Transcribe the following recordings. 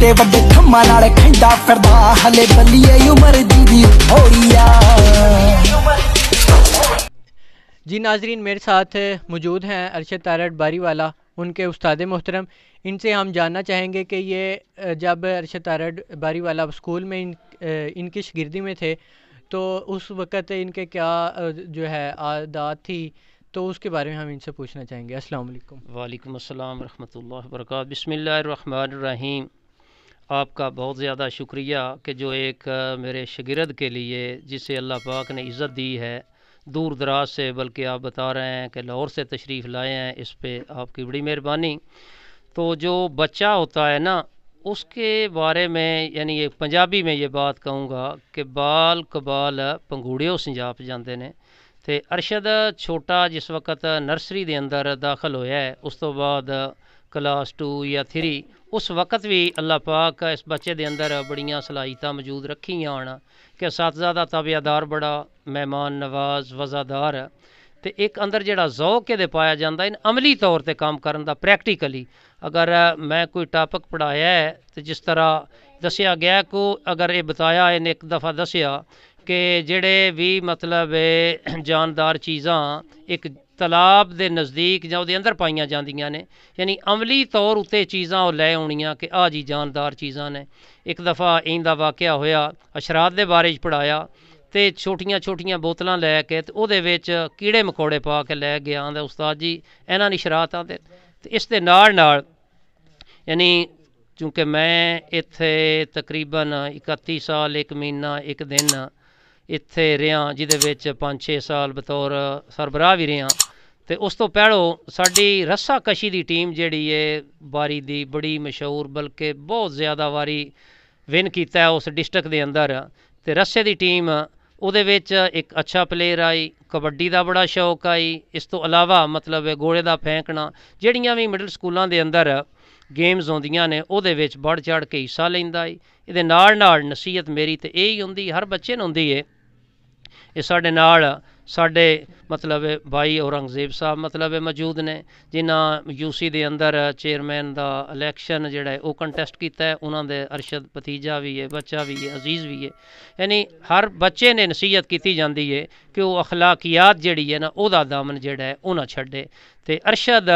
वे वे ਥੰਮਾਂ खा फिर हले बलिए उमर दीदी हो जी नाजरीन मेरे साथ मौजूद हैं अरशद तारट बारी वाला उनके उस्ताद मोहतरम इनसे हम जानना चाहेंगे कि ये जब अरशद तारट बारी वाला स्कूल में इन इनकी शगिरदी में थे तो उस वक़्त इनके क्या जो है आदात थी तो उसके बारे में हम इनसे पूछना चाहेंगे असल वालेकाम वालेकुम वर्क रहमतुल्लाहि आपका बहुत ज़्यादा शुक्रिया कि जो एक मेरे शगिरद के लिए जिसे अल्लाह पाक ने इज़्ज़त दी है दूर दराज से बल्कि आप बता रहे हैं कि लाहौर से तशरीफ़ लाए हैं इस पर आपकी बड़ी मेहरबानी तो जो बच्चा होता है ना उसके बारे में यानी एक पंजाबी में ये बात कहूँगा कि बाल कबाल पंगूड़े सिंजाप जाते हैं तो अरशद छोटा जिस वक्त नर्सरी के अंदर दाखिल होया है उस तो बाद ਕਲਾਸ 2 ਜਾਂ 3 ਉਸ ਵਕਤ ਵੀ ਅੱਲਾਹ ਪਾਕ ਇਸ ਬੱਚੇ ਦੇ ਅੰਦਰ ਬੜੀਆਂ ਸਲਾਹੀਤਾਂ ਮੌਜੂਦ ਰੱਖੀਆਂ ਹਨ ਕਿ ਸਤਜ਼ਾਦਾ ਤਬਿਆਦਾਰ ਬੜਾ ਮਹਿਮਾਨ ਨਵਾਜ਼ ਵਜ਼ਾਦਾਰ ਤੇ ਇੱਕ ਅੰਦਰ ਜਿਹੜਾ ਜ਼ੌਕ ਇਹਦੇ ਪਾਇਆ ਜਾਂਦਾ ਇਹਨ ਅਮਲੀ ਤੌਰ ਤੇ ਕੰਮ ਕਰਨ ਦਾ ਪ੍ਰੈਕਟੀਕਲੀ ਅਗਰ ਮੈਂ ਕੋਈ ਟਾਪਿਕ ਪੜਾਇਆ ਹੈ ਤੇ ਜਿਸ ਤਰ੍ਹਾਂ ਦੱਸਿਆ ਗਿਆ ਕੋ ਅਗਰ ਇਹ ਬਤਾਇਆ ਇਹਨੇ ਇੱਕ ਦਫਾ ਦੱਸਿਆ ਕਿ ਜਿਹੜੇ ਵੀ ਮਤਲਬ ਜਾਨਦਾਰ ਚੀਜ਼ਾਂ ਇੱਕ ਤਲਾਬ ਦੇ ਨਜ਼ਦੀਕ ਜਾਂ ਉਹਦੇ ਅੰਦਰ ਪਾਈਆਂ ਜਾਂਦੀਆਂ ਨੇ ਯਾਨੀ ਅਮਲੀ ਤੌਰ ਉੱਤੇ ਚੀਜ਼ਾਂ ਉਹ ਲੈ ਆਉਣੀਆਂ ਕਿ ਆ ਜੀ ਜਾਨਦਾਰ ਚੀਜ਼ਾਂ ਨੇ ਇੱਕ ਦਫਾ ਦਾ ਵਾਕਿਆ ਹੋਇਆ ਅਸ਼ਰਾਤ ਦੇ ਬਾਰੇ ਵਿੱਚ ਪੜਾਇਆ ਤੇ ਛੋਟੀਆਂ-ਛੋਟੀਆਂ ਬੋਤਲਾਂ ਲੈ ਕੇ ਤੇ ਉਹਦੇ ਵਿੱਚ ਕੀੜੇ ਮਕੌੜੇ ਪਾ ਕੇ ਲੈ ਗਿਆ ਆਂਦਾ ਉਸਤਾਦ ਜੀ ਇਹਨਾਂ ਦੀ ਸ਼ਰਾਤਾਂ ਤੇ ਇਸ ਦੇ ਨਾਲ ਨਾਲ ਯਾਨੀ ਕਿਉਂਕਿ ਮੈਂ ਇੱਥੇ ਤਕਰੀਬਨ 31 ਸਾਲ 1 ਮਹੀਨਾ 1 ਦਿਨ ਇੱਥੇ ਰਿਆਂ ਜਿਹਦੇ ਵਿੱਚ 5-6 ਸਾਲ ਬਤੌਰ ਸਰਬਰਾਹ ਵੀ ਰਿਆਂ ਤੇ ਉਸ ਤੋਂ ਪਹਿਲੋਂ ਸਾਡੀ ਰੱਸਾ ਕਸ਼ੀ ਦੀ ਟੀਮ ਜਿਹੜੀ ਏ ਵਾਰੀ ਦੀ ਬੜੀ ਮਸ਼ਹੂਰ ਬਲਕਿ ਬਹੁਤ ਜ਼ਿਆਦਾ ਵਾਰੀ ਵਿਨ ਕੀਤਾ ਉਸ ਡਿਸਟ੍ਰਿਕਟ ਦੇ ਅੰਦਰ ਤੇ ਰੱਸੇ ਦੀ ਟੀਮ ਉਹਦੇ ਵਿੱਚ ਇੱਕ ਅੱਛਾ ਪਲੇਅਰ ਆਈ ਕਬੱਡੀ ਦਾ ਬੜਾ ਸ਼ੌਕ ਆਈ ਇਸ ਤੋਂ ਇਲਾਵਾ ਮਤਲਬ ਗੋਲੇ ਦਾ ਫੈਂਕਣਾ ਜਿਹੜੀਆਂ ਵੀ ਮਿਡਲ ਸਕੂਲਾਂ ਦੇ ਅੰਦਰ ਗੇਮਜ਼ ਹੁੰਦੀਆਂ ਨੇ ਉਹਦੇ ਵਿੱਚ ਵੱਡ ਚੜ ਕੇ ਹਿੱਸਾ ਲੈਂਦਾ ਏ ਇਹਦੇ ਨਾਲ ਨਾਲ ਨਸੀਹਤ ਮੇਰੀ ਤੇ ਇਹ ਹੀ ਹੁੰਦੀ ਹਰ ਬੱਚੇ ਨੂੰ ਹੁੰਦੀ ਏ ਇਹ ਸਾਡੇ ਨਾਲ ਸਾਡੇ ਮਤਲਬ ਭਾਈ ਔਰੰਗਜ਼ੇਬ ਸਾਹਿਬ ਮਤਲਬ ਮੌਜੂਦ ਨੇ ਜਿਨ੍ਹਾਂ ਯੂਸੀ ਦੇ ਅੰਦਰ ਚੇਅਰਮੈਨ ਦਾ ਇਲੈਕਸ਼ਨ ਜਿਹੜਾ ਉਹ ਕੰਟੈਸਟ ਕੀਤਾ ਹੈ ਉਹਨਾਂ ਦੇ ਅਰਸ਼ਦ ਭਤੀਜਾ ਵੀ ਹੈ ਬੱਚਾ ਵੀ ਹੈ ਅਜ਼ੀਜ਼ ਵੀ ਹੈ ਯਾਨੀ ਹਰ ਬੱਚੇ ਨੇ ਨਸੀਹਤ ਕੀਤੀ ਜਾਂਦੀ ਹੈ ਕਿ ਉਹ اخلاقیات ਜਿਹੜੀ ਹੈ ਨਾ ਉਹਦਾ ਦਾਮਨ ਜਿਹੜਾ ਹੈ ਉਹ ਨਾ ਛੱਡੇ ਤੇ ਅਰਸ਼ਦ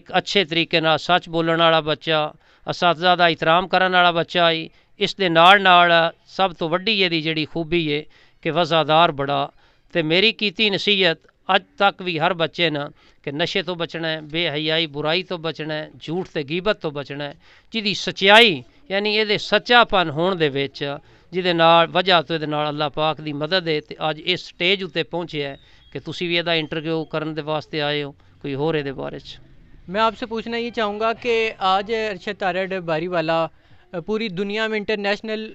ਇੱਕ ਅੱਛੇ ਤਰੀਕੇ ਨਾਲ ਸੱਚ ਬੋਲਣ ਵਾਲਾ ਬੱਚਾ ਅਸਾਤਜ਼ਾ ਦਾ ਇਤਰਾਮ ਕਰਨ ਵਾਲਾ ਬੱਚਾ ਹੈ ਇਸ ਦੇ ਨਾਲ ਨਾਲ ਸਭ ਤੋਂ ਵੱਡੀ ਇਹਦੀ ਜਿਹੜੀ ਖੂਬੀ ਹੈ ਕਿ ਵਜ਼ਾਦਾਰ ਬੜਾ ਤੇ ਮੇਰੀ ਕੀਤੀ ਨਸੀਹਤ ਅੱਜ ਤੱਕ ਵੀ ਹਰ ਬੱਚੇ ਨਾਲ ਕਿ ਨਸ਼ੇ ਤੋਂ ਬਚਣਾ ਹੈ ਬੇਹਯਾਈ ਬੁਰਾਈ ਤੋਂ ਬਚਣਾ ਹੈ ਝੂਠ ਤੇ ਗੀਬਤ ਤੋਂ ਬਚਣਾ ਹੈ ਜਿਹਦੀ ਸਚਾਈ ਯਾਨੀ ਇਹਦੇ ਸੱਚਾਪਨ ਹੋਣ ਦੇ ਵਿੱਚ ਜਿਹਦੇ ਨਾਲ ਵਜ੍ਹਾ ਤੋਂ ਇਹਦੇ ਨਾਲ ਅੱਲਾਹ ਪਾਕ ਦੀ ਮਦਦ ਹੈ ਤੇ ਅੱਜ ਇਸ ਸਟੇਜ ਉੱਤੇ ਪਹੁੰਚਿਆ ਹੈ ਕਿ ਤੁਸੀਂ ਵੀ ਇਹਦਾ ਇੰਟਰਵਿਊ ਕਰਨ ਦੇ ਵਾਸਤੇ ਆਏ ਹੋ ਕੋਈ ਹੋਰ ਇਹਦੇ ਬਾਰੇ ਚ ਮੈਂ ਆਪਸੇ ਪੁੱਛਣਾ ਇਹ ਚਾਹੂੰਗਾ ਕਿ ਅੱਜ अरशद तारड ਬਾਰੀ ਵਾਲਾ पूरी दुनिया में इंटरनेशनल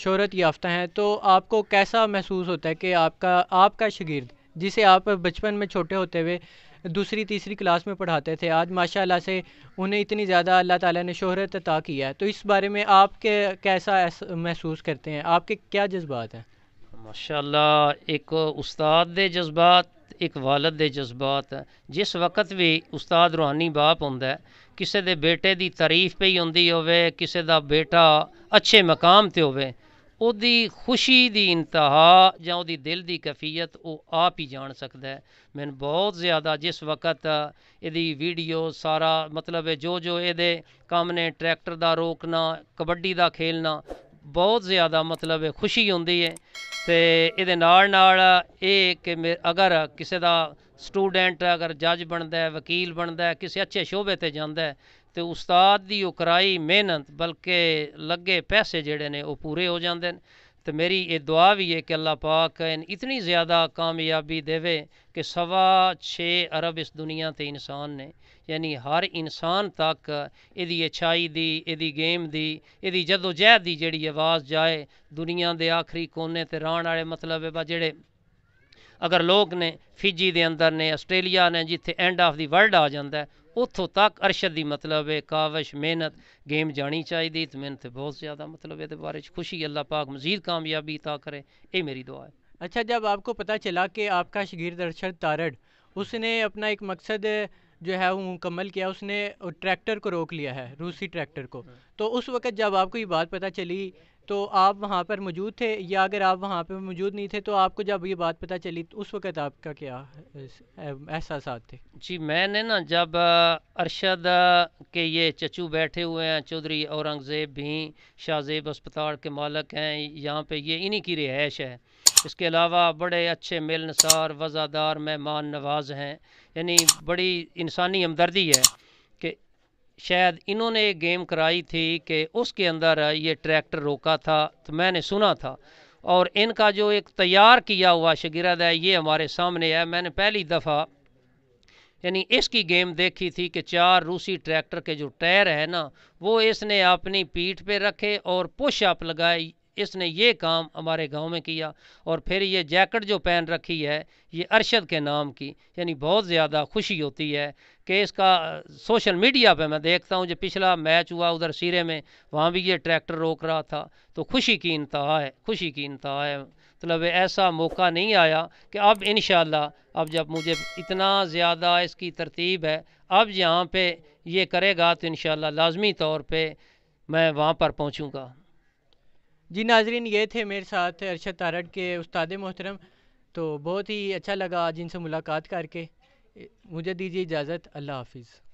शहरत याफ्ता हैं तो आपको कैसा महसूस होता है कि आपका आपका शगीर्द जिसे आप बचपन में छोटे होते हुए दूसरी तीसरी क्लास में पढ़ाते थे आज माशाल्लाह से उन्हें इतनी ज़्यादा अल्लाह ताला ने शोहरत अता किया है तो इस बारे में आप के कैसा महसूस करते हैं आपके क्या जज्बात हैं माशाल्लाह एक उस्ताद के जज्बात ਇੱਕ ਵਾਲਦ ਦੇ ਜਜ਼ਬਾਤ ਜਿਸ ਵਕਤ ਵੀ ਉਸਤਾਦ ਰੂਹਾਨੀ ਬਾਪ ਹੁੰਦਾ ਕਿਸੇ ਦੇ ਬੇਟੇ ਦੀ ਤਾਰੀਫ ਪਈ ਹੁੰਦੀ ਹੋਵੇ ਕਿਸੇ ਦਾ ਬੇਟਾ ਅੱਛੇ ਮਕਾਮ ਤੇ ਹੋਵੇ ਉਹਦੀ ਖੁਸ਼ੀ ਦੀ ਇੰਤਹਾ ਜਾਂ ਉਹਦੀ ਦਿਲ ਦੀ ਕਫੀਅਤ ਉਹ ਆਪ ਹੀ ਜਾਣ ਸਕਦਾ ਹੈ ਮੈਨੂੰ ਬਹੁਤ ਜ਼ਿਆਦਾ ਜਿਸ ਵਕਤ ਇਹਦੀ ਵੀਡੀਓ ਸਾਰਾ ਮਤਲਬ ਹੈ ਜੋ ਜੋ ਇਹਦੇ ਕੰਮ ਨੇ ਟਰੈਕਟਰ ਦਾ ਰੋਕਣਾ ਕਬੱਡੀ ਦਾ ਖੇਲਣਾ ਬਹੁਤ ਜ਼ਿਆਦਾ ਮਤਲਬ ਹੈ ਖੁਸ਼ੀ ਹੁੰਦੀ ਹੈ ਤੇ ਇਹਦੇ ਨਾਲ ਨਾਲ ਇਹ ਕਿ ਅਗਰ ਕਿਸੇ ਦਾ ਸਟੂਡੈਂਟ ਅਗਰ ਜੱਜ ਬਣਦਾ ਹੈ ਵਕੀਲ ਬਣਦਾ ਹੈ ਕਿਸੇ ਅੱਛੇ ਸ਼ੋਭੇ ਤੇ ਜਾਂਦਾ ਹੈ ਤੇ ਉਸਤਾਦ ਦੀ ਉਕਰਾਈ ਮਿਹਨਤ ਬਲਕਿ ਲੱਗੇ ਪੈਸੇ ਜਿਹੜੇ ਨੇ ਉਹ ਪੂਰੇ ਹੋ ਜਾਂਦੇ ਨੇ तो मेरी ये दुआ भी है कि अल्लाह पाक इतनी ज़्यादा कामयाबी देवे कि सवा छे अरब इस दुनिया के इंसान ने यानी हर इंसान तक एदी अच्छाई दी एदी गेम दी एदी जदोजहद की जी आवाज़ जाए दुनिया के आखिरी कोने ते राण आले मतलब है बा अगर लोग ने फिजी के अंदर ने आस्ट्रेलिया ने जित्थे एंड ऑफ दी वर्ल्ड आ जांदा है उतो तक अरशद की मतलब है कावश मेहनत गेम जानी चाहिए तो मेहनत बहुत ज़्यादा मतलब ये बारे खुशी अल्लाह पाक मजीद कामयाबी ता करे ये मेरी दुआ है अच्छा जब आपको पता चला कि आपका शगीर अरशद तारड़ उसने अपना एक मकसद जो है वो मुकम्मल किया उसने ट्रैक्टर को रोक लिया है रूसी ट्रैक्टर को हाँ। तो उस वक़्त जब आपको ये बात पता चली तो आप वहाँ पर मौजूद थे या अगर आप वहाँ पर मौजूद नहीं थे तो आपको जब ये बात पता चली तो उस वक़्त आपका क्या एहसास थे जी मैंने ना जब अरशद के ये चचू बैठे हुए हैं चौधरी औरंगज़ेब भी शाहजेब अस्पताल के मालक हैं यहाँ पे ये इन्हीं की रिहाइश है इसके अलावा बड़े अच्छे मिलनसार वज़ादार मेहमान नवाज हैं यानी बड़ी इंसानी हमदर्दी है कि शायद इन्होंने एक गेम कराई थी कि उसके अंदर ये ट्रैक्टर रोका था तो मैंने सुना था और इनका जो एक तैयार किया हुआ शगिरद है ये हमारे सामने है मैंने पहली दफ़ा यानी इसकी गेम देखी थी कि चार रूसी ट्रैक्टर के जो टायर है ना वो इसने अपनी पीठ पे रखे और पुश अप लगाई इसने ये काम हमारे गांव में किया और फिर ये जैकेट जो पहन रखी है ये अरशद के नाम की यानी बहुत ज़्यादा खुशी होती है कि इसका सोशल मीडिया पे मैं देखता हूँ जो पिछला मैच हुआ उधर सिरे में वहाँ भी ये ट्रैक्टर रोक रहा था तो खुशी की इंतहा है खुशी की इंतहा है मतलब ऐसा मौका नहीं आया कि अब इन अब जब मुझे इतना ज़्यादा इसकी तरतीब है अब यहाँ पर ये करेगा तो इन लाजमी तौर पर मैं वहाँ पर पहुँचूँगा जी नाजरीन ये थे मेरे साथ अरशद तारड़ के उस्ताद मोहतरम तो बहुत ही अच्छा लगा आज इनसे मुलाकात करके मुझे दीजिए इजाज़त अल्लाह हाफिज़